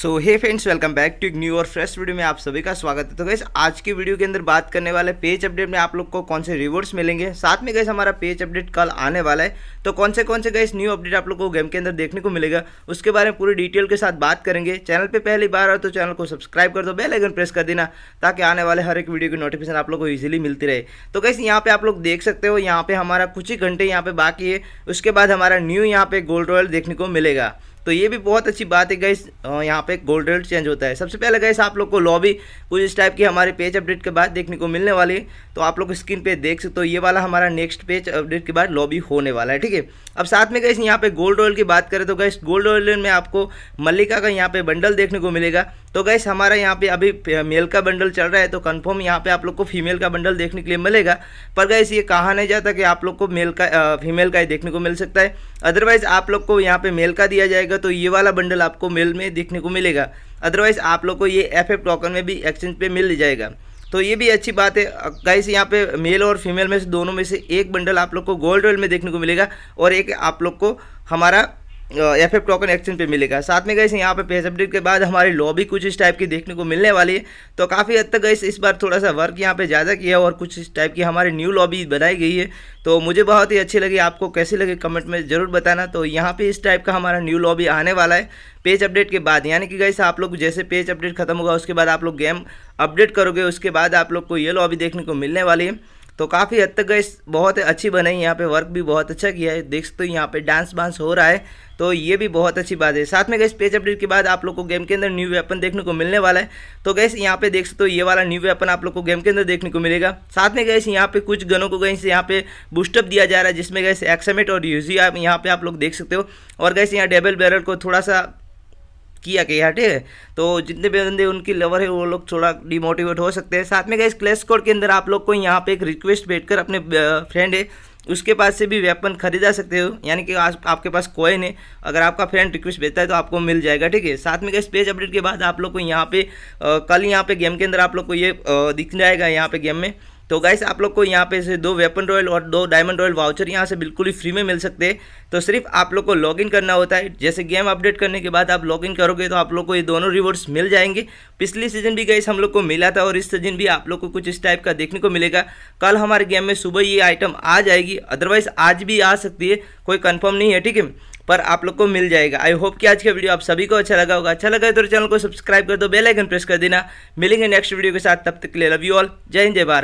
so hey friends welcome back to new और fresh video में आप सभी का स्वागत है तो गैस आज की वीडियो के अंदर बात करने वाले पेज अपडेट में आप लोग को कौन से रिवॉर्ड्स मिलेंगे साथ में गैस हमारा पेज अपडेट कल आने वाला है तो कौन से कौन से गैस न्यू अपडेट आप लोग को गेम के अंदर देखने को मिलेगा उसके बारे में पूरी डिटेल के साथ बात करेंगे चैनल पर पहली बार हो तो चैनल को सब्सक्राइब कर दो बेलाइकन प्रेस कर देना ताकि आने वाले हर एक वीडियो की नोटिफिकेशन आप लोग को ईजिली मिलती रहे तो गैस यहाँ पर आप लोग देख सकते हो यहाँ पर हमारा कुछ ही घंटे यहाँ पर बाकी है उसके बाद हमारा न्यू यहाँ पर गोल्ड रॉयल देखने को मिलेगा तो ये भी बहुत अच्छी बात है गैस यहाँ पे गोल्ड रेट चेंज होता है सबसे पहले गैस आप लोग को लॉबी कुछ इस टाइप की हमारे पेज अपडेट के बाद देखने को मिलने वाली है तो आप लोग स्क्रीन पे देख सकते हो ये वाला हमारा नेक्स्ट पेज अपडेट के बाद लॉबी होने वाला है ठीक है अब साथ में गैस यहाँ पे गोल्ड ऑयल की बात करें तो गैस गोल्ड ऑयल में आपको मल्लिका का यहाँ पे बंडल देखने को मिलेगा तो गैस हमारा यहाँ पे अभी मेल का बंडल चल रहा है तो कन्फर्म यहाँ पे आप लोग को फीमेल का बंडल देखने के लिए मिलेगा पर गैस ये कहा नहीं जाता कि आप लोग को मेल का फीमेल का ही देखने को मिल सकता है अदरवाइज़ आप लोग को यहाँ पे मेल का दिया जाएगा तो ये वाला बंडल आपको मेल में देखने को मिलेगा अदरवाइज़ आप लोग को ये एफ एफ टोकन में भी एक्सचेंज पे मिल जाएगा तो ये भी अच्छी बात है गाइस यहाँ पे मेल और फीमेल में से दोनों में से एक बंडल आप लोग को गोल्ड वेल में देखने को मिलेगा और एक आप लोग को हमारा एफ एफ टोकन एक्सचेंज पे मिलेगा साथ में गई यहाँ पे पेज अपडेट के बाद हमारी लॉबी कुछ इस टाइप की देखने को मिलने वाली है तो काफ़ी हद तक गई इस बार थोड़ा सा वर्क यहाँ पे ज़्यादा किया और कुछ इस टाइप की हमारी न्यू लॉबी बनाई गई है तो मुझे बहुत ही अच्छी लगी आपको कैसी लगी कमेंट में ज़रूर बताना तो यहाँ पर इस टाइप का हमारा न्यू लॉबी आने वाला है पेज अपडेट के बाद यानी कि गई आप लोग जैसे पेज अपडेट खत्म होगा उसके बाद आप लोग गेम अपडेट करोगे उसके बाद आप लोग को ये लॉबी देखने को मिलने वाली है तो काफ़ी हद तक गई बहुत अच्छी बनाई यहाँ पे वर्क भी बहुत अच्छा किया है देख सकते हो यहाँ पे डांस बांस हो रहा है तो ये भी बहुत अच्छी बात है साथ में गैस पेज अपडेट के बाद आप लोग को गेम के अंदर न्यू वेपन देखने को मिलने वाला है तो गैस यहाँ पे देख सकते हो ये वाला न्यू वेपन आप लोग को गेम के अंदर देखने को मिलेगा साथ में गैस यहाँ पे कुछ गनों को इस यहाँ पे बूस्टअप दिया जा रहा है जिसमें गैस एक्समेट और यूजी यहाँ पे आप लोग देख सकते हो और गैस यहाँ डेबल बैरल को थोड़ा सा किया गया ठीक है तो जितने भी बंदे उनकी लवर है वो लोग थोड़ा डिमोटिवेट हो सकते हैं साथ में गए क्लेश कोड के अंदर आप लोग को यहाँ पे एक रिक्वेस्ट भेज अपने फ्रेंड है उसके पास से भी वेपन खरीदा सकते हो यानी कि आज आपके पास कोई है अगर आपका फ्रेंड रिक्वेस्ट भेजता है तो आपको मिल जाएगा ठीक है साथ में गए पेज अपडेट के बाद आप लोग को यहाँ पे आ, कल यहाँ पे गेम के अंदर आप लोग को ये दिख जाएगा यहाँ पे गेम में तो गाइस आप लोग को यहाँ पे से दो वेपन रॉयल और दो डायमंड रॉयल वाउचर यहाँ से बिल्कुल ही फ्री में मिल सकते हैं तो सिर्फ आप लोग को लॉगिन करना होता है जैसे गेम अपडेट करने के बाद आप लॉगिन करोगे तो आप लोग को ये दोनों रिवॉर्ड्स मिल जाएंगे पिछली सीजन भी गाइस हम लोग को मिला था और इस सीजन भी आप लोग को कुछ इस टाइप का देखने को मिलेगा कल हमारे गेम में सुबह ये आइटम आ जाएगी अदरवाइज आज भी आ सकती है कोई कन्फर्म नहीं है ठीक है पर आप लोग को मिल जाएगा आई होप कि आज का वीडियो आप सभी को अच्छा लगा होगा अच्छा लगा तो चैनल को सब्सक्राइब कर दो बेल आइकन प्रेस कर देना मिलेंगे नेक्स्ट वीडियो के साथ तब तक के लिए लव यू ऑल जय हिंद जय भारत